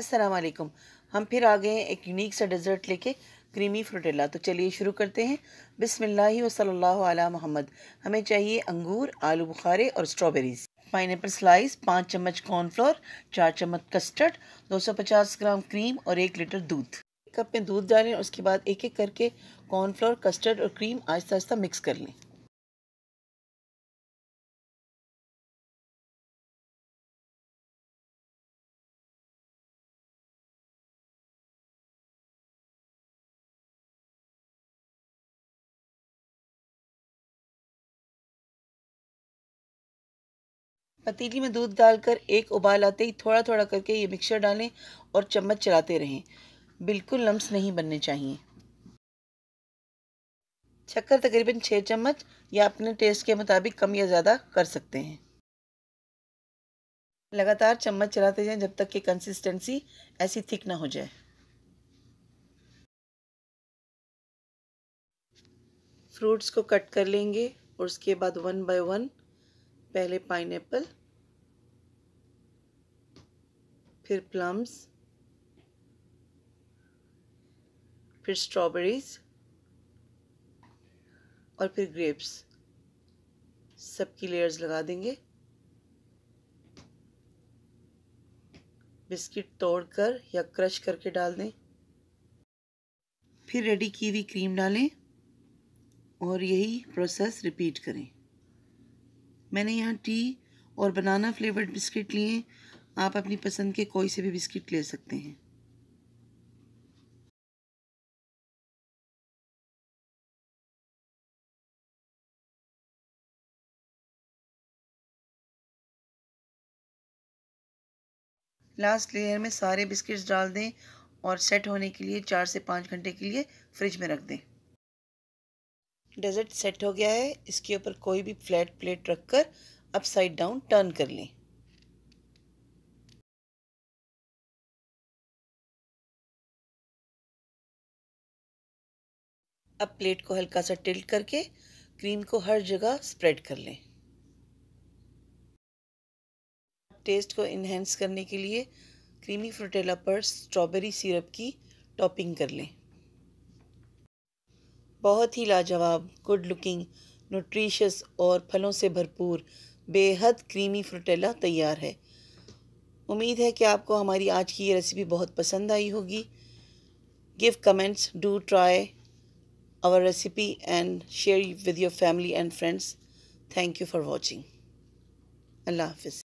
असलकम हम फिर आ गए हैं एक यूनिक सा डेज़र्ट लेके क्रीमी फ्रूटेला तो चलिए शुरू करते हैं बिसमिल्लाह वसल्लल्लाहु अला मोहम्मद हमें चाहिए अंगूर आलू बुखारे और स्ट्रॉबेरीज पाइनएप्पल स्लाइस पाँच चम्मच कॉर्नफ्लोर चार चम्मच कस्टर्ड 250 ग्राम क्रीम और एक लीटर दूध कप में दूध डालें उसके बाद एक एक करके कॉर्नफ्लोर कस्टर्ड और क्रीम आहिस्ता आहिस्ता मिक्स कर लें पतीली में दूध डालकर एक उबाल आते ही थोड़ा थोड़ा करके ये मिक्सचर डालें और चम्मच चलाते रहें बिल्कुल लम्स नहीं बनने चाहिए शक्कर तकरीबन छः चम्मच या अपने टेस्ट के मुताबिक कम या ज़्यादा कर सकते हैं लगातार चम्मच चलाते जाएं जब तक कि कंसिस्टेंसी ऐसी थिक ना हो जाए फ्रूट्स को कट कर लेंगे और उसके बाद वन बाय वन पहले पाइनएप्पल फिर प्लम्स फिर स्ट्रॉबेरीज और फिर ग्रेप्स सबकी लेयर्स लगा देंगे बिस्किट तोड़कर या क्रश करके डाल दें फिर रेडी की हुई क्रीम डालें और यही प्रोसेस रिपीट करें मैंने यहाँ टी और बनाना फ्लेवर्ड बिस्किट लिए आप अपनी पसंद के कोई से भी बिस्किट ले सकते हैं लास्ट लेयर में सारे बिस्किट्स डाल दें और सेट होने के लिए चार से पाँच घंटे के लिए फ्रिज में रख दें डेजर्ट सेट हो गया है इसके ऊपर कोई भी फ्लैट प्लेट रखकर अपसाइड डाउन टर्न कर लें अब प्लेट को हल्का सा टिल्ट करके क्रीम को हर जगह स्प्रेड कर लें टेस्ट को इन्हेंस करने के लिए क्रीमी फ्रोटेला पर स्ट्रॉबेरी सिरप की टॉपिंग कर लें बहुत ही लाजवाब गुड लुकिंग न्यूट्रिशियस और फलों से भरपूर बेहद क्रीमी फ्रोटेला तैयार है उम्मीद है कि आपको हमारी आज की ये रेसिपी बहुत पसंद आई होगी give comments do try our recipe and share with your family and friends. Thank you for watching. Allah Hafiz.